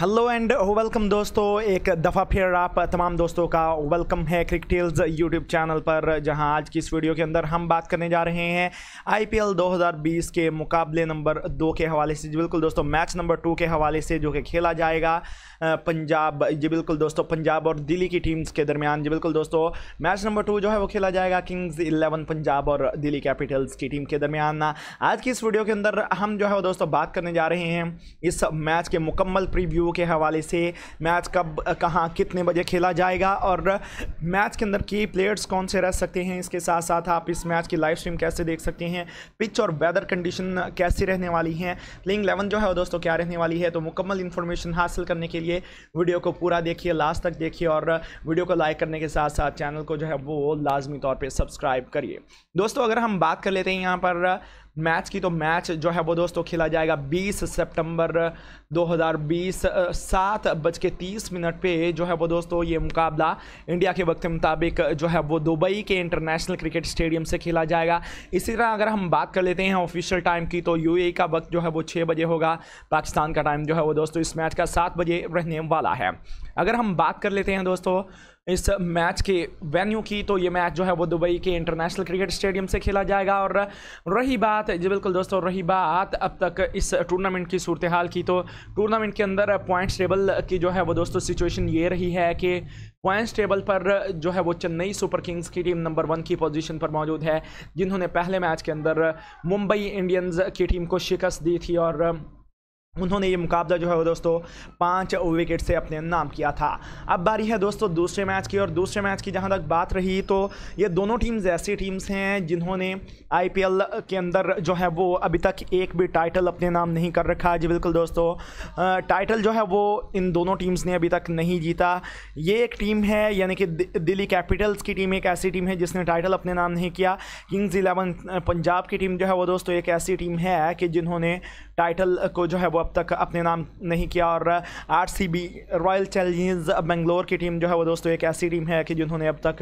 hello and welcome दोस्तों एक दफ़ा फिर आप तमाम दोस्तों का वेलकम है क्रिकटेल्स यूट्यूब चैनल पर जहां आज की इस वीडियो के अंदर हम बात करने जा रहे हैं आईपीएल 2020 के मुकाबले नंबर दो के हवाले से बिल्कुल दोस्तों मैच नंबर टू के हवाले से जो कि खेला जाएगा पंजाब जी बिल्कुल दोस्तों पंजाब और दिल्ली की टीम्स के दरमियान जी बिल्कुल दोस्तों मैच नंबर टू जो है वो खेला जाएगा किंग्स इलेवन पंजाब और दिल्ली कैपिटल्स की टीम के दरमियान आज की इस वीडियो के अंदर हम जो है वो दोस्तों बात करने जा रहे हैं इस मैच के मुकम्मल प्रीव्यू वीडियो के हवाले से मैच कब कहाँ कितने बजे खेला जाएगा और मैच के अंदर की प्लेयर्स कौन से रह सकते हैं इसके साथ साथ आप इस मैच की लाइव स्ट्रीम कैसे देख सकते हैं पिच और वेदर कंडीशन कैसी रहने वाली हैं प्लेइंग इलेवन जो है दोस्तों क्या रहने वाली है तो मुकम्मल इन्फॉर्मेशन हासिल करने के लिए वीडियो को पूरा देखिए लास्ट तक देखिए और वीडियो को लाइक करने के साथ साथ चैनल को जो है वो लाजमी तौर पर सब्सक्राइब करिए दोस्तों अगर हम बात कर लेते हैं यहाँ पर मैच की तो मैच जो है वो दोस्तों खेला जाएगा 20 सितंबर 2020 सात बज के तीस मिनट पे जो है वो दोस्तों ये मुकाबला इंडिया के वक्त के मुताबिक जो है वो दुबई के इंटरनेशनल क्रिकेट स्टेडियम से खेला जाएगा इसी तरह अगर हम बात कर लेते हैं ऑफिशियल टाइम की तो यू का वक्त जो है वो छः बजे होगा पाकिस्तान का टाइम जो है वो दोस्तों इस मैच का सात बजे रहने वाला है अगर हम बात कर लेते हैं दोस्तों इस मैच के वेन्यू की तो ये मैच जो है वो दुबई के इंटरनेशनल क्रिकेट स्टेडियम से खेला जाएगा और रही बात जी बिल्कुल दोस्तों रही बात अब तक इस टूर्नामेंट की सूरत हाल की तो टूर्नामेंट के अंदर पॉइंट्स टेबल की जो है वो दोस्तों सिचुएशन ये रही है कि पॉइंट्स टेबल पर जो है वो चेन्नई सुपर किंग्स की टीम नंबर वन की पोजीशन पर मौजूद है जिन्होंने पहले मैच के अंदर मुंबई इंडियंस की टीम को शिकस्त दी थी और उन्होंने ये मुकाबला जो है वो दोस्तों पाँच विकेट से अपने नाम किया था अब बारी है दोस्तों दूसरे मैच की और दूसरे मैच की जहाँ तक बात रही तो ये दोनों टीम्स ऐसी टीम्स हैं जिन्होंने आईपीएल के अंदर जो है वो अभी तक एक भी टाइटल अपने नाम नहीं कर रखा जी बिल्कुल दोस्तों टाइटल जो है वो इन दोनों टीम्स ने अभी तक नहीं जीता ये एक टीम है यानी कि दिल्ली कैपिटल्स की टीम एक ऐसी टीम है जिसने टाइटल अपने नाम नहीं किया किंग्स इलेवन पंजाब की टीम जो है वो दोस्तों एक ऐसी टीम है कि जिन्होंने टाइटल को जो है वो अब तक अपने नाम नहीं किया और आर रॉयल चैलेंजर्स बेंगलोर की टीम जो है वो दोस्तों एक ऐसी टीम है कि जिन्होंने अब तक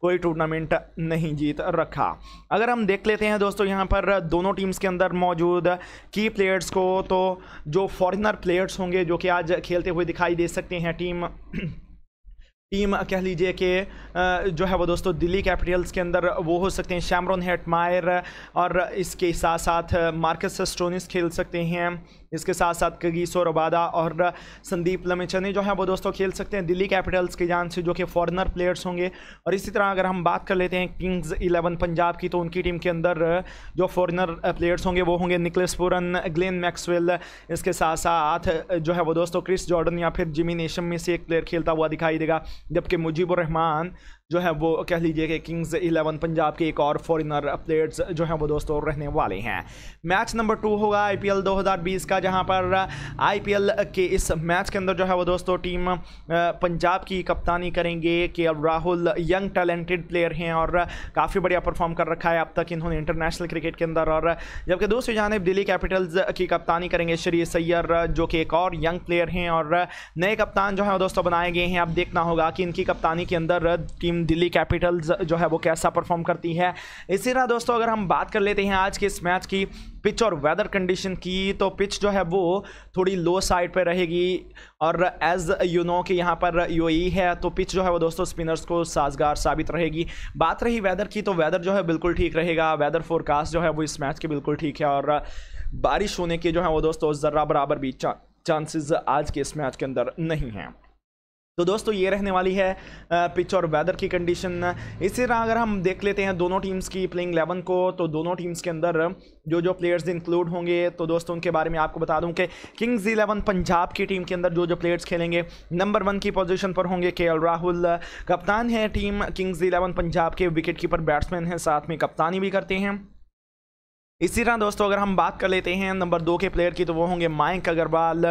कोई टूर्नामेंट नहीं जीत रखा अगर हम देख लेते हैं दोस्तों यहाँ पर दोनों टीम्स के अंदर मौजूद की प्लेयर्स को तो जो फॉरिनर प्लेयर्स होंगे जो कि आज खेलते हुए दिखाई दे सकते हैं टीम टीम कह लीजिए कि जो है वो दोस्तों दिल्ली कैपिटल्स के अंदर वो हो सकते हैं शैमरन हेटमायर और इसके साथ साथ मार्कस स्टोनिस खेल सकते हैं इसके साथ साथ कगी और और संदीप लमेचने जो हैं वो दोस्तों खेल सकते हैं दिल्ली कैपिटल्स की जान से जो कि फॉरनर प्लेयर्स होंगे और इसी तरह अगर हम बात कर लेते हैं किंग्स इलेवन पंजाब की तो उनकी टीम के अंदर जो फॉरनर प्लेयर्स होंगे वो होंगे निकलस पुरन ग्लेन मैक्सवेल इसके साथ साथ जो है वो दोस्तों क्रिस जॉर्डन या फिर जिमी नेशम में से एक प्लेयर खेलता हुआ दिखाई देगा जबकि मुजीबुररहमान जो है वो कह लीजिए कि किंग्स इलेवन पंजाब के एक और फॉरिनर प्लेयर्स जो हैं वो दोस्तों रहने वाले हैं मैच नंबर टू होगा आईपीएल 2020 का जहां पर आईपीएल के इस मैच के अंदर जो है वो दोस्तों टीम पंजाब की कप्तानी करेंगे के राहुल यंग टैलेंटेड प्लेयर हैं और काफ़ी बढ़िया परफॉर्म कर रखा है अब तक इन्होंने इंटरनेशनल क्रिकेट के अंदर और जबकि दूसरी जानब दिल्ली कैपिटल्स की कप्तानी करेंगे श्री सैयर जो कि एक और यंग प्लेयर हैं और नए कप्तान जो है वो दोस्तों बनाए गए हैं अब देखना होगा कि इनकी कप्तानी के अंदर टीम दिल्ली कैपिटल्स जो है वो कैसा परफॉर्म करती है इसी तरह दोस्तों अगर हम बात कर लेते हैं आज के इस मैच की पिच और वेदर कंडीशन की तो पिच जो है वो थोड़ी लो साइड पे रहेगी और एज यू नो कि यहाँ पर यू e है तो पिच जो है वो दोस्तों स्पिनर्स को साजगार साबित रहेगी बात रही वेदर की तो वेदर जो है बिल्कुल ठीक रहेगा वेदर फोरकास्ट जो है वो इस मैच की बिल्कुल ठीक है और बारिश होने के जो है वो दोस्तों ज़र्रा बराबर भी चांसेस आज के इस मैच के अंदर नहीं हैं तो दोस्तों ये रहने वाली है पिच और वेदर की कंडीशन इसी तरह अगर हम देख लेते हैं दोनों टीम्स की प्लेइंग एलेवन को तो दोनों टीम्स के अंदर जो जो प्लेयर्स इंक्लूड होंगे तो दोस्तों उनके बारे में आपको बता दूं कि किंग्स इलेवन पंजाब की टीम के अंदर जो जो प्लेयर्स खेलेंगे नंबर वन की पोजीशन पर होंगे के राहुल कप्तान है टीम किंग्स इलेवन पंजाब के विकेट कीपर बैट्समैन हैं साथ में कप्तानी भी करते हैं इसी तरह दोस्तों अगर हम बात कर लेते हैं नंबर दो के प्लेयर की तो वो होंगे माइक अग्रवाल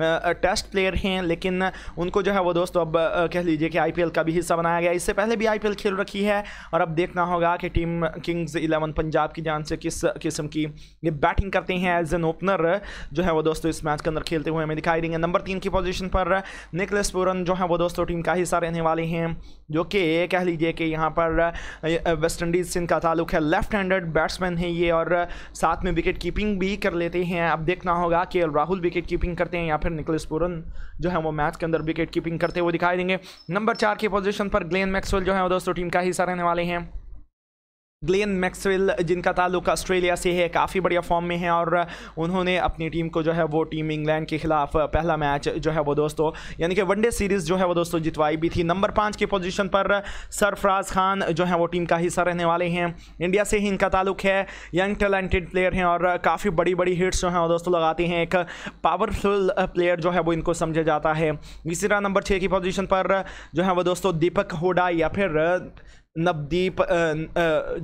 टेस्ट प्लेयर हैं लेकिन उनको जो है वो दोस्तों अब कह लीजिए कि आईपीएल का भी हिस्सा बनाया गया इससे पहले भी आईपीएल खेल रखी है और अब देखना होगा कि टीम किंग्स इलेवन पंजाब की जान से किस किस्म की ये बैटिंग करते हैं एज एन ओपनर जो है वो दोस्तों इस मैच के अंदर खेलते हुए हमें दिखाई देंगे नंबर तीन की पोजिशन पर निकलेस पूरन जो है वो दोस्तों टीम का हिस्सा रहने वाले हैं जो कि कह लीजिए कि यहाँ पर वेस्ट इंडीज़ से इनका ताल्लुक है लेफ्ट हैंडेड बैट्समैन है ये और साथ में विकेट कीपिंग भी कर लेते हैं अब देखना होगा कि राहुल विकेट कीपिंग करते हैं या फिर निकलिस पुरन जो है वो मैच के अंदर विकेट कीपिंग करते हुए दिखाई देंगे नंबर चार की पोजीशन पर ग्लेन मैक्सवेल जो है दोस्तों टीम का हिस्सा रहने वाले हैं ग्लेन मैक्सवेल जिनका ताल्लुक ऑस्ट्रेलिया से है काफ़ी बढ़िया फॉर्म में है और उन्होंने अपनी टीम को जो है वो टीम इंग्लैंड के खिलाफ पहला मैच जो है वो दोस्तों यानी कि वनडे सीरीज़ जो है वो दोस्तों जितवाई भी थी नंबर पाँच की पोजीशन पर सरफराज खान जो है वो टीम का हिस्सा रहने वाले हैं इंडिया से ही इनका ताल्लुक है यंग टैलेंटेड प्लेयर हैं और काफ़ी बड़ी बड़ी हिट्स जो हैं वो दोस्तों लगाते हैं एक पावरफुल प्लेयर जो है वो इनको समझा जाता है इसी तरह नंबर छः की पोजीशन पर जो है वो दोस्तों दीपक हुडा या फिर नवदीप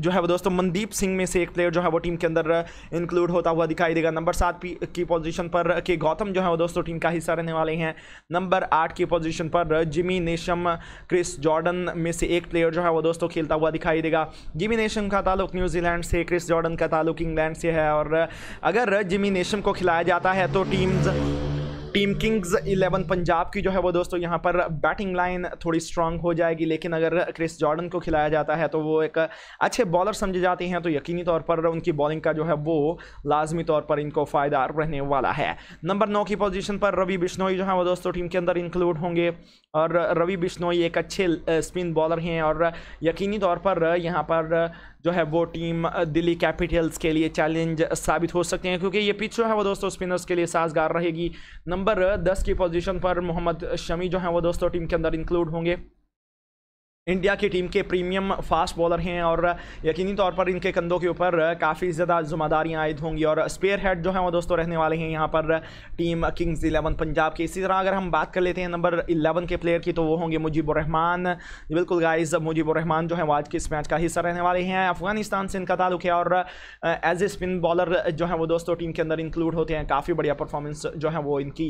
जो है वो दोस्तों मनदीप सिंह में से एक प्लेयर जो है वो टीम के अंदर इंक्लूड होता हुआ दिखाई देगा नंबर सात की पोजीशन पर के गौतम जो है वो दोस्तों टीम का हिस्सा रहने वाले हैं नंबर आठ की पोजीशन पर जिमी नेशम क्रिस जॉर्डन में से एक प्लेयर जो है वो दोस्तों खेलता हुआ दिखाई देगा जिमी नेशम का ताल्लुक न्यूजीलैंड से क्रिस जॉर्डन का ताल्लुक इंग्लैंड से है और अगर जिमी नेशम को खिलाया जाता है तो teams team kings eleven Punjab की जो है वो दोस्तों यहाँ पर बैटिंग लाइन थोड़ी स्ट्रांग हो जाएगी लेकिन अगर क्रिस जॉर्डन को खिलाया जाता है तो वो एक अच्छे बॉलर समझे जाते हैं तो यकीनी तौर पर उनकी बॉलिंग का जो है वो लाजमी तौर पर इनको फ़ायदा रहने वाला है नंबर नौ की पोजिशन पर रवि बिश्नोई जो है वो दोस्तों टीम के अंदर इंक्लूड होंगे और रवि बिश्नोई एक अच्छे स्पिन बॉलर हैं और यकीनी तौर पर यहाँ पर जो है वो टीम दिल्ली कैपिटल्स के लिए चैलेंज साबित हो सकते हैं क्योंकि ये पिच जो है वो दोस्तों स्पिनर्स के लिए साजगार रहेगी नंबर दस की पोजीशन पर मोहम्मद शमी जो है वो दोस्तों टीम के अंदर इंक्लूड होंगे इंडिया की टीम के प्रीमियम फास्ट बॉलर हैं और यकीनी तौर पर इनके कंधों के ऊपर काफ़ी ज़्यादा जिम्मेदारियां आयद होंगी और स्पेयर हेड जो हैं वो दोस्तों रहने वाले हैं यहाँ पर टीम किंग्स इलेवन पंजाब के इसी तरह अगर हम बात कर लेते हैं नंबर इलेवन के प्लेयर की तो वो होंगे मुजीबुररहमान बिल्कुल गाइज मुजीबुररहमान जो है वो आज के इस मैच का हिस्सा रहने वाले हैं अफगानिस्तान से इनका ताल्लुक है और एज ए स्पिन बॉलर जो है वो दोस्तों टीम के अंदर इंक्लूड होते हैं काफ़ी बढ़िया परफॉर्मेंस जो है वो इनकी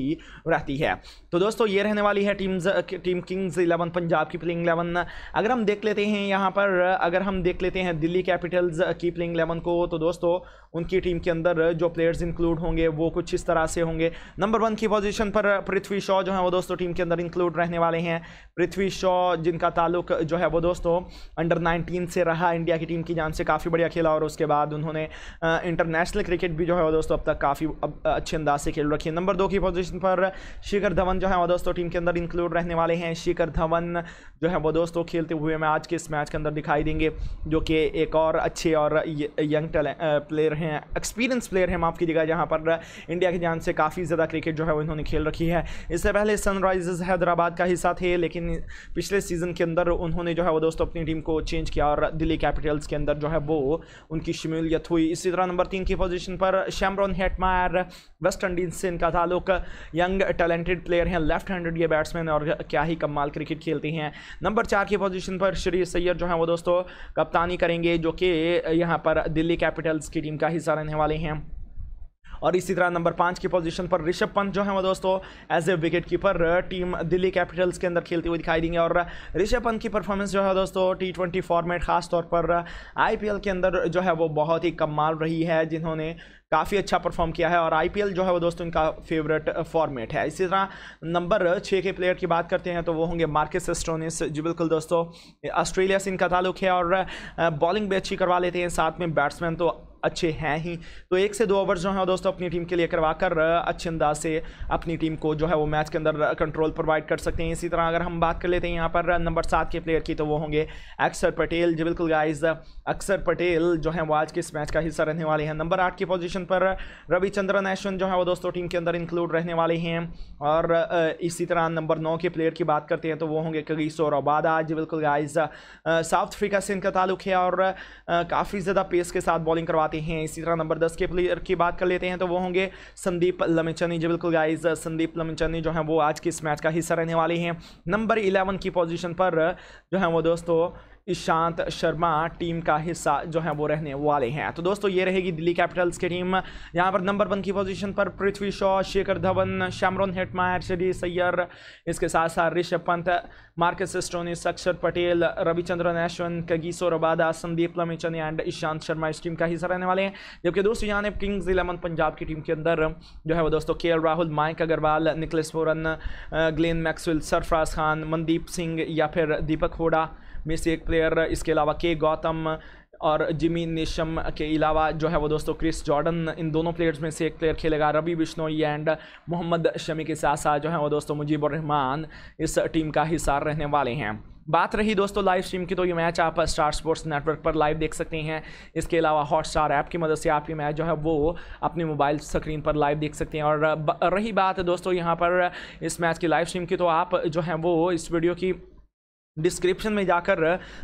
रहती है तो दोस्तों ये रहने वाली है team team kings eleven Punjab की प्लेइंग इलेवन अगर हम देख लेते हैं यहाँ पर अगर हम देख लेते हैं दिल्ली कैपिटल्स की प्लेइंग इलेवन को तो दोस्तों उनकी टीम के अंदर जो प्लेयर्स इंक्लूड होंगे वो कुछ इस तरह से होंगे नंबर वन की पोजीशन पर पृथ्वी शॉ जो है वो दोस्तों टीम के अंदर इंक्लूड रहने वाले हैं पृथ्वी शॉ जिनका ताल्लुक जो है वो दोस्तों अंडर नाइनटीन से रहा इंडिया की टीम की जान से काफ़ी बढ़िया खेला और उसके बाद उन्होंने इंटरनेशनल क्रिकेट भी जो है वो दोस्तों अब तक काफ़ी अच्छे अंदाज से खेल रखी है नंबर दो की पोजिशन पर शिखर धवन जो है वो दोस्तों टीम के अंदर इंक्लूड रहने वाले हैं शिखर धवन जो है वो दोस्तों खेलते हुए हमें आज के इस मैच के अंदर दिखाई देंगे जो कि एक और अच्छे और यंग प्लेयर हैं एक्सपीरियंस प्लेयर हैं माफ़ कीजिएगा जहाँ पर इंडिया की जान से काफ़ी ज़्यादा क्रिकेट जो है वो इन्होंने खेल रखी है इससे पहले सनराइजर्स हैदराबाद का हिस्सा थे लेकिन पिछले सीज़न के अंदर उन्होंने जो है वो दोस्तों अपनी टीम को चेंज किया और दिल्ली कैपिटल्स के अंदर जो है वो उनकी शमूलियत हुई इसी तरह नंबर तीन की पोजीशन पर शैमरॉन हेटमायर वेस्ट इंडीज़ से इनका ताल्लुक यंग टैलेंटेड प्लेयर हैं लेफ्ट हैंडेड ये बैट्समैन और क्या ही कमाल क्रिकेट खेलते हैं नंबर चार की पोजीशन पर श्री सैयद जो है वो दोस्तों कप्तानी करेंगे जो कि यहाँ पर दिल्ली कैपिटल्स की टीम का हिस्सा रहने वाले हैं और इसी तरह नंबर पाँच की पोजीशन पर ऋषभ पंत जो है वो दोस्तों as a wicket keeper team Delhi capitals के अंदर खेलते हुए दिखाई देंगे और ऋषभ पंत की परफॉर्मेंस जो है दोस्तों टी ट्वेंटी फॉर्मेट खासतौर पर आई के अंदर जो है वो बहुत ही कमाल रही है जिन्होंने काफ़ी अच्छा परफॉर्म किया है और आई जो है वो दोस्तों इनका फेवरेट फॉर्मेट है इसी तरह नंबर छः के प्लेयर की बात करते हैं तो वो होंगे मार्केस एस्ट्रोनिस जी बिल्कुल दोस्तों ऑस्ट्रेलिया से इनका ताल्लुक है और बॉलिंग भी अच्छी करवा लेते हैं साथ में बैट्समैन तो अच्छे हैं ही तो एक से दो ओवर जो है दोस्तों अपनी टीम के लिए करवा कर अच्छे अंदाज से अपनी टीम को जो है वो मैच के अंदर कंट्रोल प्रोवाइड कर सकते हैं इसी तरह अगर हम बात कर लेते हैं यहाँ पर नंबर सात के प्लेयर की तो वो होंगे अक्सर पटेल जी बिल्कुल गाइज अक्सर पटेल जो है वो आज के इस मैच का हिस्सा रहने वाले हैं नंबर आठ की पोजिशन पर रविचंद्रन अश्विन जो है वो दोस्तों टीम के अंदर इंक्लूड रहने वाले हैं और इसी तरह नंबर नौ के प्लेयर की बात करते हैं तो वो होंगे कगीसो रबाद आज बिल्कुल गाइज साउथ अफ्रीका से इनका ताल्लुक है और काफ़ी ज़्यादा पेस के साथ बॉलिंग करवाते आते हैं इसी तरह नंबर दस के प्लेयर की बात कर लेते हैं तो वो होंगे संदीप लमिचनी जी बिल्कुल गाइज संदीप लमिचनी जो है वो आज के इस मैच का हिस्सा रहने वाले हैं नंबर इलेवन की पोजिशन पर जो है वो दोस्तों ईशांत शर्मा टीम का हिस्सा जो है वो रहने वाले हैं तो दोस्तों ये रहेगी दिल्ली कैपिटल्स की टीम यहाँ पर नंबर वन की पोजीशन पर पृथ्वी शॉ शेखर धवन शैमरॉन हेटमायर शरी सैयर इसके साथ साथ Rishabh Pant Marcus Stoinis Axar Patel Ravichandran Ashwin Kagiso Rabada Sandeep Lamichhane and Ishant Sharma इस टीम का हिस्सा रहने वाले हैं जबकि दोस्तों यहाँ ने किंग्स इलेवन पंजाब की टीम के अंदर जो है वो दोस्तों के Rahul mic Agarwal Nicholas Pooran Glenn Maxwell Sarfaraz Khan Mandeep Singh या फिर दीपक होडा में से एक प्लेयर इसके अलावा के गौतम और जिमी निशम के अलावा जो है वो दोस्तों क्रिस जॉर्डन इन दोनों प्लेयर्स में से एक प्लेयर खेलेगा रवि बिश्नोई एंड मोहम्मद शमी के साथ साथ जो है वो दोस्तों रहमान इस टीम का हिस्सा रहने वाले हैं बात रही दोस्तों लाइव स्ट्रीम की तो ये मैच आप स्टार स्पोर्ट्स नेटवर्क पर लाइव देख सकते हैं इसके अलावा हॉट स्टार ऐप की मदद से आप ये मैच जो है वो अपने मोबाइल स्क्रीन पर लाइव देख सकते हैं और रही बात दोस्तों यहाँ पर इस मैच की लाइव स्ट्रीम की तो आप जो है वो इस वीडियो की डिस्क्रिप्शन में जाकर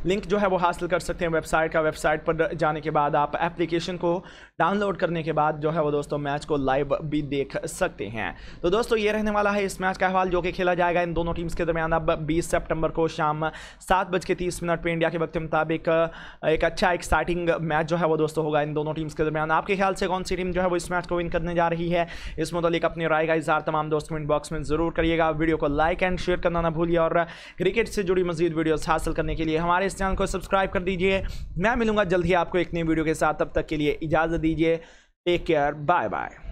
लिंक जो है वो हासिल कर सकते हैं वेबसाइट का वेबसाइट पर जाने के बाद आप एप्लीकेशन को डाउनलोड करने के बाद जो है वो दोस्तों मैच को लाइव भी देख सकते हैं तो दोस्तों ये रहने वाला है इस मैच का अहवाल जो कि खेला जाएगा इन दोनों टीम्स के दरमियान अब 20 सितंबर को शाम सात बज के तीस मिनट पर इंडिया के वक्त के मुताबिक एक अच्छा एक्साइटिंग मैच जो है वो दोस्तों होगा इन दोनों टीम्स के दरमियान आपके ख्याल से कौन सी टीम जो है वो इस मैच को विन करने जा रही है इस मुतलिक अपनी राय का इजहार तमाम दोस्तों कमेंट बॉक्स में जरूर करिएगा वीडियो को लाइक एंड शेयर करना ना भूलिए और क्रिकेट से जुड़ी मजीद वीडियोस हासिल करने के लिए हमारे इस चैनल को सब्सक्राइब कर दीजिए मैं मिलूंगा जल्द ही आपको एक नई वीडियो के साथ तब तक के लिए इजाज़त दीजिए टेक केयर बाय बाय